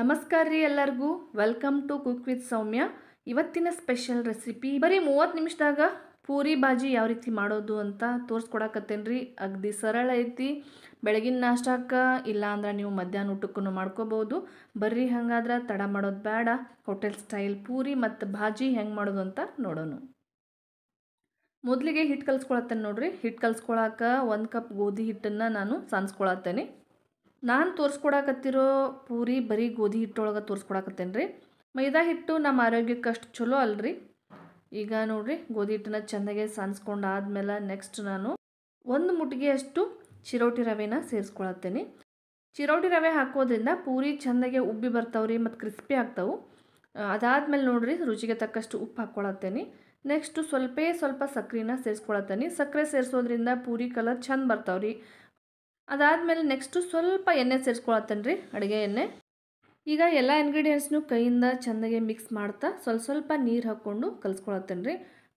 ನಮಸ್ಕಾರ ರೀ ಎಲ್ಲರಿಗೂ welcome to cook with Soumya ಇವತ್ತಿನ ಸ್ಪೆಷಲ್ ರೆಸಿಪಿ ಬರೀ ಮೂವತ್ತು ನಿಮಿಷದಾಗ ಪೂರಿ ಬಾಜಿ ಯಾವ ರೀತಿ ಮಾಡೋದು ಅಂತ ತೋರಿಸ್ಕೊಡಕತ್ತೇನ್ರಿ ರೀ ಅಗದಿ ಸರಳ ಐತಿ ಬೆಳಗಿನ ನಾಷ್ಟಕ್ಕೆ ಇಲ್ಲಾಂದ್ರೆ ನೀವು ಮಧ್ಯಾಹ್ನ ಊಟಕ್ಕೂ ಮಾಡ್ಕೋಬೋದು ಬರ್ರಿ ಹಂಗಾದ್ರೆ ತಡ ಮಾಡೋದು ಬೇಡ ಹೋಟೆಲ್ ಸ್ಟೈಲ್ ಪೂರಿ ಮತ್ತು ಭಾಜಿ ಹೆಂಗೆ ಮಾಡೋದು ಅಂತ ನೋಡೋಣ ಮೊದಲಿಗೆ ಹಿಟ್ಟು ಕಲ್ಸ್ಕೊಳತ್ತೇನೆ ನೋಡಿರಿ ಹಿಟ್ಟು ಕಲ್ಸ್ಕೊಳಕ್ಕೆ ಒಂದು ಕಪ್ ಗೋಧಿ ಹಿಟ್ಟನ್ನು ನಾನು ಸಾನ್ಸ್ಕೊಳತ್ತೇನೆ ನಾನು ತೋರಿಸ್ಕೊಡಕತ್ತಿರೋ ಪೂರಿ ಬರೀ ಗೋಧಿ ಹಿಟ್ಟೊಳಗೆ ತೋರಿಸ್ಕೊಡಕತ್ತೇನೆ ರೀ ಮೈದಾ ಹಿಟ್ಟು ನಮ್ಮ ಆರೋಗ್ಯಕ್ಕೆ ಅಷ್ಟು ಚಲೋ ಅಲ್ಲರಿ ಈಗ ನೋಡಿರಿ ಗೋಧಿ ಹಿಟ್ಟನ್ನ ಚೆಂದಾಗೆ ಸಾನ್ಸ್ಕೊಂಡು ಆದಮೇಲೆ ನೆಕ್ಸ್ಟ್ ನಾನು ಒಂದು ಮುಟ್ಟಿಗೆ ಅಷ್ಟು ಚಿರೋಟಿ ರವೆನ ಸೇರಿಸ್ಕೊಳತ್ತೇನೆ ಚಿರೋಟಿ ರವೆ ಹಾಕೋದ್ರಿಂದ ಪೂರಿ ಚೆಂದಾಗೆ ಉಬ್ಬಿ ರೀ ಮತ್ತು ಕ್ರಿಸ್ಪಿ ಆಗ್ತಾವೆ ಅದಾದಮೇಲೆ ನೋಡಿರಿ ರುಚಿಗೆ ತಕ್ಕಷ್ಟು ಉಪ್ಪು ಹಾಕ್ಕೊಳತ್ತೇನೆ ನೆಕ್ಸ್ಟು ಸ್ವಲ್ಪ ಸ್ವಲ್ಪ ಸಕ್ಕರೆನ ಸೇರಿಸ್ಕೊಳತ್ತೇನೆ ಸಕ್ಕರೆ ಸೇರಿಸೋದ್ರಿಂದ ಪೂರಿ ಕಲರ್ ಚೆಂದ ಬರ್ತಾವ್ರಿ ಅದಾದಮೇಲೆ ನೆಕ್ಸ್ಟು ಸ್ವಲ್ಪ ಎಣ್ಣೆ ಸೇರಿಸ್ಕೊಳತ್ತೇನೆ ರೀ ಅಡುಗೆ ಎಣ್ಣೆ ಈಗ ಎಲ್ಲ ಇಂಗ್ರೀಡಿಯೆಂಟ್ಸ್ನು ಕೈಯಿಂದ ಚೆನ್ನಾಗಿ ಮಿಕ್ಸ್ ಮಾಡ್ತಾ ಸ್ವಲ್ಪ ಸ್ವಲ್ಪ ನೀರು ಹಾಕ್ಕೊಂಡು ಕಲಿಸ್ಕೊಳತ್ತೇನೆ ರೀ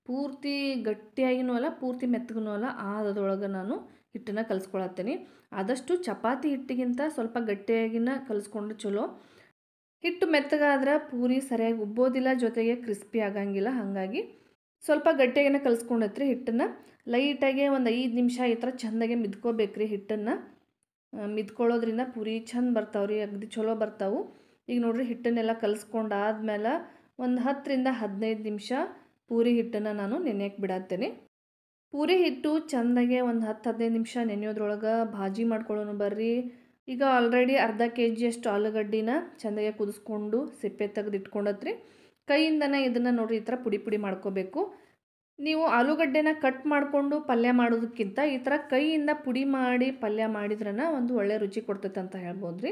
ಪೂರ್ತಿ ಗಟ್ಟಿಯಾಗಿನೂ ಅಲ್ಲ ಪೂರ್ತಿ ಮೆತ್ತಗೂ ಅಲ್ಲ ಆದದೊಳಗೆ ನಾನು ಹಿಟ್ಟನ್ನು ಕಲಿಸ್ಕೊಳತ್ತೀನಿ ಆದಷ್ಟು ಚಪಾತಿ ಹಿಟ್ಟಿಗಿಂತ ಸ್ವಲ್ಪ ಗಟ್ಟಿಯಾಗಿನ ಕಲಿಸ್ಕೊಂಡ್ರೆ ಚಲೋ ಹಿಟ್ಟು ಮೆತ್ತಗಾದ್ರೆ ಪೂರಿ ಸರಿಯಾಗಿ ಉಬ್ಬೋದಿಲ್ಲ ಜೊತೆಗೆ ಕ್ರಿಸ್ಪಿ ಆಗಂಗಿಲ್ಲ ಹಾಗಾಗಿ ಸ್ವಲ್ಪ ಗಟ್ಟಿಯಾಗೇ ಕಲಿಸ್ಕೊಂಡೈತ್ರಿ ಹಿಟ್ಟನ್ನು ಲೈಟಾಗೆ ಒಂದು ಐದು ನಿಮಿಷ ಈ ಥರ ಚೆಂದಾಗೆ ರೀ ಹಿಟ್ಟನ್ನು ಮಿದ್ಕೊಳ್ಳೋದ್ರಿಂದ ಪೂರಿ ಚಂದ ಬರ್ತಾವ್ರಿ ಅಗ್ದಿ ಚಲೋ ಬರ್ತಾವೆ ಈಗ ನೋಡ್ರಿ ಹಿಟ್ಟನ್ನೆಲ್ಲ ಕಲಿಸ್ಕೊಂಡಾದ್ಮೇಲೆ ಒಂದು ಹತ್ತರಿಂದ ಹದಿನೈದು ನಿಮಿಷ ಪೂರಿ ಹಿಟ್ಟನ್ನು ನಾನು ನೆನೆಯಕ್ಕೆ ಬಿಡತ್ತೇನೆ ಪೂರಿ ಹಿಟ್ಟು ಚೆಂದಾಗೆ ಒಂದು ಹತ್ತು ಹದಿನೈದು ನಿಮಿಷ ನೆನೆಯೋದ್ರೊಳಗೆ ಭಾಜಿ ಮಾಡ್ಕೊಳ್ಳೋಣ ಬರ್ರಿ ಈಗ ಆಲ್ರೆಡಿ ಅರ್ಧ ಕೆ ಜಿಯಷ್ಟು ಆಲೂಗಡ್ಡಿನ ಚೆಂದಾಗೆ ಕುದಿಸ್ಕೊಂಡು ಸಿಪ್ಪೆ ತೆಗೆದು ಇಟ್ಕೊಂಡತ್ರಿ ಕೈಯಿಂದನೇ ಇದನ್ನು ನೋಡಿ ಈ ಥರ ಪುಡಿ ಪುಡಿ ಮಾಡ್ಕೋಬೇಕು ನೀವು ಆಲೂಗಡ್ಡೆನ ಕಟ್ ಮಾಡಿಕೊಂಡು ಪಲ್ಯ ಮಾಡೋದಕ್ಕಿಂತ ಈ ಥರ ಕೈಯಿಂದ ಪುಡಿ ಮಾಡಿ ಪಲ್ಯ ಮಾಡಿದ್ರನ್ನ ಒಂದು ಒಳ್ಳೆ ರುಚಿ ಕೊಡ್ತೈತೆ ಅಂತ ಹೇಳ್ಬೋದು ರೀ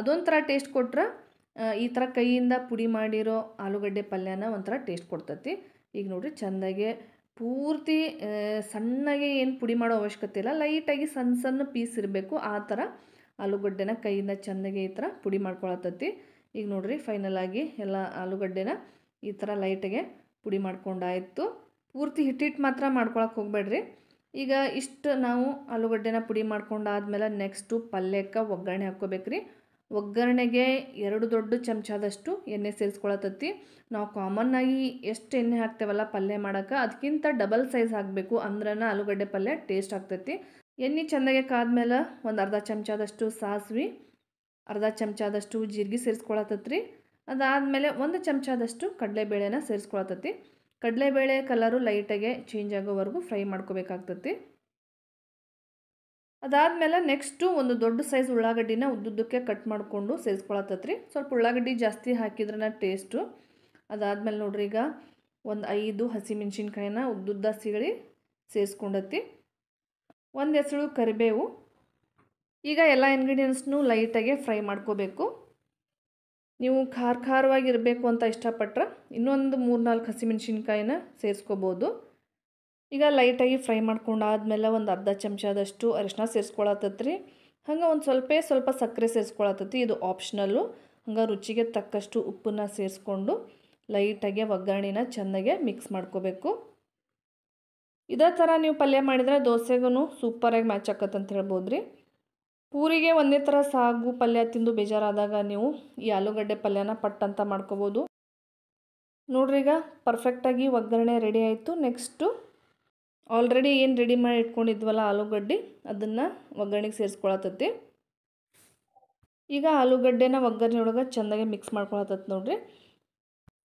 ಅದೊಂಥರ ಟೇಸ್ಟ್ ಕೊಟ್ರೆ ಈ ಥರ ಕೈಯಿಂದ ಪುಡಿ ಮಾಡಿರೋ ಆಲೂಗಡ್ಡೆ ಪಲ್ಯನ ಒಂಥರ ಟೇಸ್ಟ್ ಕೊಡ್ತತಿ ಈಗ ನೋಡಿರಿ ಚೆಂದಾಗೆ ಪೂರ್ತಿ ಸಣ್ಣಗೆ ಏನು ಪುಡಿ ಮಾಡೋ ಅವಶ್ಯಕತೆ ಇಲ್ಲ ಲೈಟಾಗಿ ಸಣ್ಣ ಸಣ್ಣ ಪೀಸ್ ಇರಬೇಕು ಆ ಥರ ಆಲೂಗಡ್ಡೆನ ಕೈಯಿಂದ ಚೆಂದಾಗೆ ಈ ಥರ ಪುಡಿ ಮಾಡ್ಕೊಳತ್ತೈತಿ ಈಗ ನೋಡಿರಿ ಫೈನಲ್ ಆಗಿ ಎಲ್ಲ ಆಲೂಗಡ್ಡೆನ ಈ ಥರ ಲೈಟಿಗೆ ಪುಡಿ ಮಾಡ್ಕೊಂಡಾಯಿತು ಪೂರ್ತಿ ಹಿಟ್ಟಿಟ್ಟು ಮಾತ್ರ ಮಾಡ್ಕೊಳಕ್ಕೆ ಹೋಗ್ಬೇಡ್ರಿ ಈಗ ಇಷ್ಟು ನಾವು ಆಲೂಗಡ್ಡೆನ ಪುಡಿ ಮಾಡ್ಕೊಂಡಾದ್ಮೇಲೆ ನೆಕ್ಸ್ಟು ಪಲ್ಯಕ್ಕೆ ಒಗ್ಗರಣೆ ಹಾಕ್ಕೋಬೇಕ್ರಿ ಒಗ್ಗರಣೆಗೆ ಎರಡು ದೊಡ್ಡ ಚಮಚದಷ್ಟು ಎಣ್ಣೆ ಸೇರಿಸ್ಕೊಳತತ್ತಿ ನಾವು ಕಾಮನ್ನಾಗಿ ಎಷ್ಟು ಎಣ್ಣೆ ಹಾಕ್ತೇವಲ್ಲ ಪಲ್ಯ ಮಾಡೋಕೆ ಅದಕ್ಕಿಂತ ಡಬಲ್ ಸೈಜ್ ಹಾಕಬೇಕು ಅಂದ್ರನ ಆಲೂಗಡ್ಡೆ ಪಲ್ಯ ಟೇಸ್ಟ್ ಆಗ್ತೈತಿ ಎಣ್ಣೆ ಚೆಂದಾಗೆ ಕಾದ್ಮೇಲೆ ಒಂದು ಅರ್ಧ ಚಮಚದಷ್ಟು ಸಾಸಿವೆ ಅರ್ಧ ಚಮಚಾದಷ್ಟು ಜೀರಿಗೆ ಸೇರಿಸ್ಕೊಳತ್ತೈತ್ರಿ ಅದಾದಮೇಲೆ ಒಂದು ಚಮಚಾದಷ್ಟು ಕಡಲೆಬೇಳೆನ ಸೇರಿಸ್ಕೊಳತ್ತೈತಿ ಕಡಲೆಬೇಳೆ ಕಲರು ಲೈಟಾಗೆ ಚೇಂಜ್ ಆಗೋವರೆಗೂ ಫ್ರೈ ಮಾಡ್ಕೋಬೇಕಾಗ್ತತಿ ಅದಾದಮೇಲೆ ನೆಕ್ಸ್ಟು ಒಂದು ದೊಡ್ಡ ಸೈಜ್ ಉಳ್ಳಾಗಡ್ಡಿನ ಉದ್ದುದ್ದಕ್ಕೆ ಕಟ್ ಮಾಡಿಕೊಂಡು ಸೇರಿಸ್ಕೊಳತ್ತತ್ರಿ ಸ್ವಲ್ಪ ಉಳ್ಳಾಗಡ್ಡಿ ಜಾಸ್ತಿ ಹಾಕಿದ್ರೆ ಟೇಸ್ಟು ಅದಾದಮೇಲೆ ನೋಡ್ರಿ ಈಗ ಒಂದು ಐದು ಹಸಿಮೆಣ್ಸಿನ್ಕಾಯಿನ ಉದ್ದುದ್ದ ಸೀಳಿ ಸೇರಿಸ್ಕೊಂಡತಿ ಒಂದು ಹೆಸರು ಕರಿಬೇವು ಈಗ ಎಲ್ಲ ಇಂಗ್ರೀಡಿಯೆಂಟ್ಸ್ನೂ ಲೈಟಾಗಿ ಫ್ರೈ ಮಾಡ್ಕೋಬೇಕು ನೀವು ಖಾರ ಖಾರವಾಗಿರಬೇಕು ಅಂತ ಇಷ್ಟಪಟ್ಟರೆ ಇನ್ನೊಂದು ಮೂರು ನಾಲ್ಕು ಹಸಿಮೆಣ್ಸಿನ್ಕಾಯಿನ ಸೇರಿಸ್ಕೋಬೋದು ಈಗ ಲೈಟಾಗಿ ಫ್ರೈ ಮಾಡ್ಕೊಂಡಾದ್ಮೇಲೆ ಒಂದು ಅರ್ಧ ಚಮಚದಷ್ಟು ಅರಿಶಿನ ಸೇರಿಸ್ಕೊಳತ್ತತ್ರಿ ಹಂಗೆ ಒಂದು ಸ್ವಲ್ಪ ಸ್ವಲ್ಪ ಸಕ್ಕರೆ ಸೇರಿಸ್ಕೊಳತ್ತತಿ ಇದು ಆಪ್ಷನಲ್ಲು ಹಂಗೆ ರುಚಿಗೆ ತಕ್ಕಷ್ಟು ಉಪ್ಪನ್ನು ಸೇರಿಸ್ಕೊಂಡು ಲೈಟಾಗಿ ಒಗ್ಗರಣೆನ ಚೆನ್ನಾಗೆ ಮಿಕ್ಸ್ ಮಾಡ್ಕೋಬೇಕು ಇದೇ ಥರ ನೀವು ಪಲ್ಯ ಮಾಡಿದರೆ ದೋಸೆಗೂ ಸೂಪರಾಗಿ ಮ್ಯಾಚ್ ಆಕತ್ತಂತ ಹೇಳ್ಬೋದು ರೀ ಪೂರಿಗೆ ಒಂದೇ ಥರ ಸಾಗು ಪಲ್ಯ ತಿಂದು ಬೇಜಾರಾದಾಗ ನೀವು ಈ ಆಲೂಗಡ್ಡೆ ಪಲ್ಯನ ಪಟ್ ಅಂತ ಮಾಡ್ಕೋಬೋದು ನೋಡ್ರಿ ಈಗ ಪರ್ಫೆಕ್ಟಾಗಿ ಒಗ್ಗರಣೆ ರೆಡಿ ಆಯಿತು ನೆಕ್ಸ್ಟು ಆಲ್ರೆಡಿ ಏನು ರೆಡಿ ಮಾಡಿ ಇಟ್ಕೊಂಡಿದ್ವಲ್ಲ ಆಲೂಗಡ್ಡೆ ಅದನ್ನು ಒಗ್ಗರಣೆಗೆ ಸೇರಿಸ್ಕೊಳತೈತಿ ಈಗ ಆಲೂಗಡ್ಡೆನ ಒಗ್ಗರಣೆ ಒಳಗೆ ಚೆಂದಾಗಿ ಮಿಕ್ಸ್ ಮಾಡ್ಕೊಳತ್ತೈತಿ ನೋಡ್ರಿ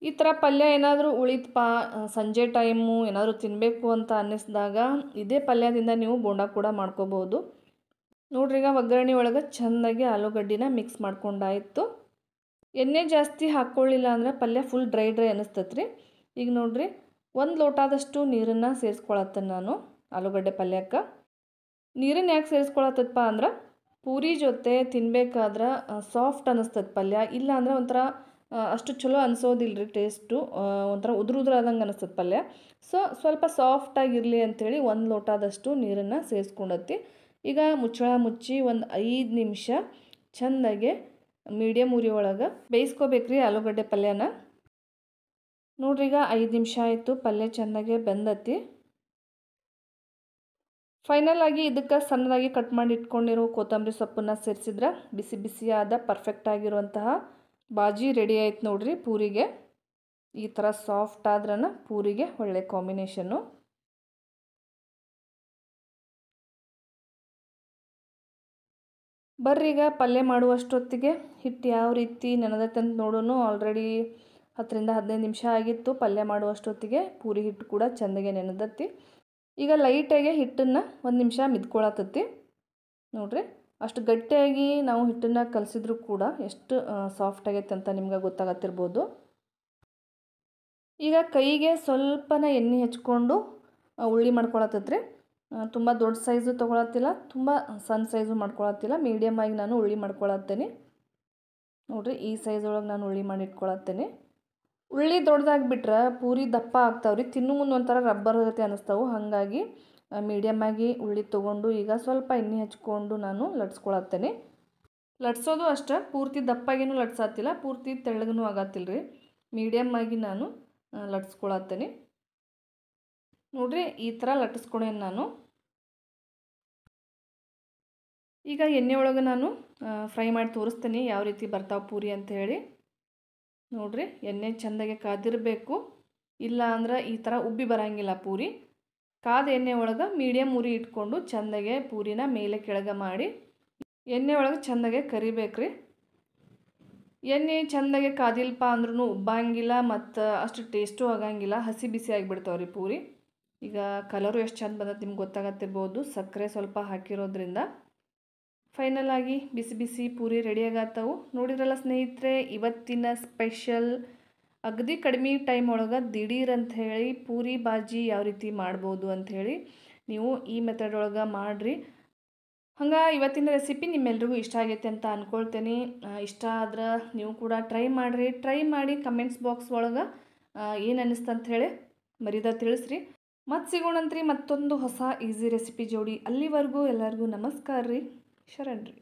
ಈ ಥರ ಪಲ್ಯ ಏನಾದರೂ ಉಳಿತಪ್ಪ ಸಂಜೆ ಟೈಮು ಏನಾದರೂ ತಿನ್ನಬೇಕು ಅಂತ ಅನ್ನಿಸಿದಾಗ ಇದೇ ಪಲ್ಯದಿಂದ ನೀವು ಬೋಂಡ ಕೂಡ ಮಾಡ್ಕೋಬೋದು ನೋಡ್ರಿ ಈಗ ಒಗ್ಗರಣೆ ಒಳಗೆ ಚೆಂದಾಗಿ ಆಲೂಗಡ್ಡಿನ ಮಿಕ್ಸ್ ಮಾಡ್ಕೊಂಡಾಯಿತು ಎಣ್ಣೆ ಜಾಸ್ತಿ ಹಾಕ್ಕೊಳ್ಳಿಲ್ಲ ಅಂದರೆ ಪಲ್ಯ ಫುಲ್ ಡ್ರೈ ಡ್ರೈ ರೀ ಈಗ ನೋಡ್ರಿ ಒಂದು ಲೋಟಾದಷ್ಟು ನೀರನ್ನು ಸೇರಿಸ್ಕೊಳತ್ತೆ ನಾನು ಆಲೂಗಡ್ಡೆ ಪಲ್ಯಕ್ಕೆ ನೀರನ್ನು ಯಾಕೆ ಸೇರಿಸ್ಕೊಳತ್ತಪ್ಪ ಅಂದ್ರೆ ಪೂರಿ ಜೊತೆ ತಿನ್ಬೇಕಾದ್ರೆ ಸಾಫ್ಟ್ ಅನ್ನಿಸ್ತದೆ ಪಲ್ಯ ಇಲ್ಲ ಅಂದ್ರೆ ಒಂಥರ ಅಷ್ಟು ಚಲೋ ರೀ ಟೇಸ್ಟು ಒಂಥರ ಉದುರು ಆದಂಗೆ ಅನಿಸ್ತದೆ ಪಲ್ಯ ಸೊ ಸ್ವಲ್ಪ ಸಾಫ್ಟಾಗಿರಲಿ ಅಂಥೇಳಿ ಒಂದು ಲೋಟದಷ್ಟು ನೀರನ್ನು ಸೇರಿಸ್ಕೊಂಡತ್ತಿ ಈಗ ಮುಚ್ಚಳ ಮುಚ್ಚಿ ಒಂದು ಐದು ನಿಮಿಷ ಚೆಂದಾಗೆ ಮೀಡಿಯಮ್ ಉರಿ ಒಳಗೆ ಬೇಯಿಸ್ಕೋಬೇಕ್ರಿ ಆಲೂಗಡ್ಡೆ ಪಲ್ಯನ ನೋಡ್ರಿ ಈಗ ಐದು ನಿಮಿಷ ಆಯಿತು ಪಲ್ಯ ಚೆಂದಾಗೆ ಬೆಂದತಿ ಫೈನಲ್ ಆಗಿ ಇದಕ್ಕೆ ಸಣ್ಣದಾಗಿ ಕಟ್ ಮಾಡಿ ಇಟ್ಕೊಂಡಿರೋ ಕೊತ್ತಂಬರಿ ಸೊಪ್ಪನ್ನ ಸೇರಿಸಿದ್ರೆ ಬಿಸಿ ಬಿಸಿಯಾದ ಪರ್ಫೆಕ್ಟ್ ಆಗಿರುವಂತಹ ಬಾಜಿ ರೆಡಿ ಆಯ್ತು ನೋಡ್ರಿ ಪೂರಿಗೆ ಈ ಥರ ಸಾಫ್ಟ್ ಆದ್ರನ ಪೂರಿಗೆ ಒಳ್ಳೆ ಕಾಂಬಿನೇಷನ್ನು ಬರ್ರೀಗ ಪಲ್ಯ ಮಾಡುವಷ್ಟೊತ್ತಿಗೆ ಹಿಟ್ಟು ಯಾವ ರೀತಿ ಅಂತ ನೋಡೋನು ಆಲ್ರೆಡಿ ಹತ್ತರಿಂದ ಹದಿನೈದು ನಿಮಿಷ ಆಗಿತ್ತು ಪಲ್ಯ ಮಾಡುವಷ್ಟೊತ್ತಿಗೆ ಪೂರಿ ಹಿಟ್ಟು ಕೂಡ ಚೆಂದಗೆ ನೆನದತ್ತಿ ಈಗ ಲೈಟಾಗಿ ಹಿಟ್ಟನ್ನು ಒಂದು ನಿಮಿಷ ಮಿದ್ಕೊಳತ್ತತ್ತಿ ನೋಡ್ರಿ ಅಷ್ಟು ಗಟ್ಟಿಯಾಗಿ ನಾವು ಹಿಟ್ಟನ್ನು ಕಲಸಿದ್ರೂ ಕೂಡ ಎಷ್ಟು ಸಾಫ್ಟ್ ಆಗೈತೆ ಅಂತ ನಿಮ್ಗೆ ಗೊತ್ತಾಗತ್ತಿರ್ಬೋದು ಈಗ ಕೈಗೆ ಸ್ವಲ್ಪನ ಎಣ್ಣೆ ಹಚ್ಕೊಂಡು ಉಳ್ಳಿ ಮಾಡ್ಕೊಳತ್ತತ್ರಿ ತುಂಬ ದೊಡ್ಡ ಸೈಜು ತೊಗೊಳತ್ತಿಲ್ಲ ತುಂಬ ಸಣ್ಣ ಸೈಜು ಮಾಡ್ಕೊಳತ್ತಿಲ್ಲ ಮೀಡಿಯಮ್ ಆಗಿ ನಾನು ಉಳ್ಳಿ ಮಾಡ್ಕೊಳತ್ತೇನೆ ನೋಡಿರಿ ಈ ಸೈಜ್ ಒಳಗೆ ನಾನು ಉಳ್ಳಿ ಮಾಡಿ ಇಟ್ಕೊಳತ್ತೇನೆ ಉಳ್ಳಿ ದೊಡ್ಡದಾಗಿಬಿಟ್ರೆ ಪೂರಿ ದಪ್ಪ ರೀ ತಿನ್ನು ಮುಂದೆ ಒಂಥರ ರಬ್ಬರ್ ಗತಿ ಅನ್ನಿಸ್ತಾವೆ ಹಾಗಾಗಿ ಮೀಡಿಯಮ್ ಆಗಿ ಉಳ್ಳಿ ತೊಗೊಂಡು ಈಗ ಸ್ವಲ್ಪ ಎಣ್ಣೆ ಹಚ್ಕೊಂಡು ನಾನು ಲಟ್ಸ್ಕೊಳತ್ತೇನೆ ಲಟ್ಸೋದು ಅಷ್ಟೇ ಪೂರ್ತಿ ದಪ್ಪಾಗೇನು ಲಟ್ಸಾತಿಲ್ಲ ಪೂರ್ತಿ ತೆಳ್ಳಗೂ ಆಗತ್ತಿಲ್ಲ ರೀ ಮೀಡಿಯಮ್ ಆಗಿ ನಾನು ಲಟ್ಸ್ಕೊಳತ್ತೇನೆ ನೋಡ್ರಿ ಈ ಥರ ಲಟ್ಟಿಸ್ಕೊಂಡೇನು ನಾನು ಈಗ ಎಣ್ಣೆ ಒಳಗೆ ನಾನು ಫ್ರೈ ಮಾಡಿ ತೋರಿಸ್ತೀನಿ ಯಾವ ರೀತಿ ಬರ್ತಾವೆ ಪೂರಿ ಅಂತ ಹೇಳಿ ನೋಡ್ರಿ ಎಣ್ಣೆ ಚೆಂದಾಗೆ ಕಾದಿರಬೇಕು ಇಲ್ಲ ಅಂದ್ರೆ ಈ ಥರ ಉಬ್ಬಿ ಬರೋಂಗಿಲ್ಲ ಪೂರಿ ಕಾದ ಎಣ್ಣೆ ಒಳಗೆ ಮೀಡಿಯಮ್ ಉರಿ ಇಟ್ಕೊಂಡು ಚೆಂದಾಗೆ ಪೂರಿನ ಮೇಲೆ ಕೆಳಗೆ ಮಾಡಿ ಎಣ್ಣೆ ಒಳಗೆ ಚೆಂದಾಗೆ ಕರಿಬೇಕ್ರಿ ಎಣ್ಣೆ ಚೆಂದಾಗೆ ಕಾದಿಲ್ಪ ಅಂದ್ರೂ ಉಬ್ಬಂಗಿಲ್ಲ ಮತ್ತು ಅಷ್ಟು ಟೇಸ್ಟು ಆಗಂಗಿಲ್ಲ ಹಸಿ ಬಿಸಿ ಆಗಿಬಿಡ್ತಾವ್ರಿ ಪೂರಿ ಈಗ ಕಲರು ಎಷ್ಟು ಚೆಂದ ಬಂದತ್ತೆ ನಿಮ್ಗೆ ಗೊತ್ತಾಗತ್ತಿರ್ಬೋದು ಸಕ್ಕರೆ ಸ್ವಲ್ಪ ಹಾಕಿರೋದ್ರಿಂದ ಫೈನಲ್ ಆಗಿ ಬಿಸಿ ಬಿಸಿ ಪೂರಿ ರೆಡಿಯಾಗತ್ತವು ನೋಡಿದ್ರಲ್ಲ ಸ್ನೇಹಿತರೆ ಇವತ್ತಿನ ಸ್ಪೆಷಲ್ ಅಗದಿ ಕಡಿಮೆ ಟೈಮ್ ಒಳಗೆ ದಿಢೀರ್ ಅಂತ ಹೇಳಿ ಪೂರಿ ಬಾಜಿ ಯಾವ ರೀತಿ ಮಾಡ್ಬೋದು ಅಂಥೇಳಿ ನೀವು ಈ ಮೆಥಡ್ ಒಳಗೆ ಮಾಡಿರಿ ಹಂಗೆ ಇವತ್ತಿನ ರೆಸಿಪಿ ನಿಮ್ಮೆಲ್ರಿಗೂ ಇಷ್ಟ ಆಗೈತೆ ಅಂತ ಅಂದ್ಕೊಳ್ತೇನೆ ಇಷ್ಟ ಆದ್ರೆ ನೀವು ಕೂಡ ಟ್ರೈ ಮಾಡಿರಿ ಟ್ರೈ ಮಾಡಿ ಕಮೆಂಟ್ಸ್ ಬಾಕ್ಸ್ ಒಳಗೆ ಏನು ಅನ್ನಿಸ್ತು ಹೇಳಿ ಮರ್ಯಾದ ತಿಳಿಸ್ರಿ ಮತ್ತು ಸಿಗೋಣಂತ್ರಿ ಮತ್ತೊಂದು ಹೊಸ ಈಸಿ ರೆಸಿಪಿ ಜೋಡಿ ಅಲ್ಲಿವರೆಗೂ ಎಲ್ಲರಿಗೂ ನಮಸ್ಕಾರ ರೀ ಶರಣ್ರಿ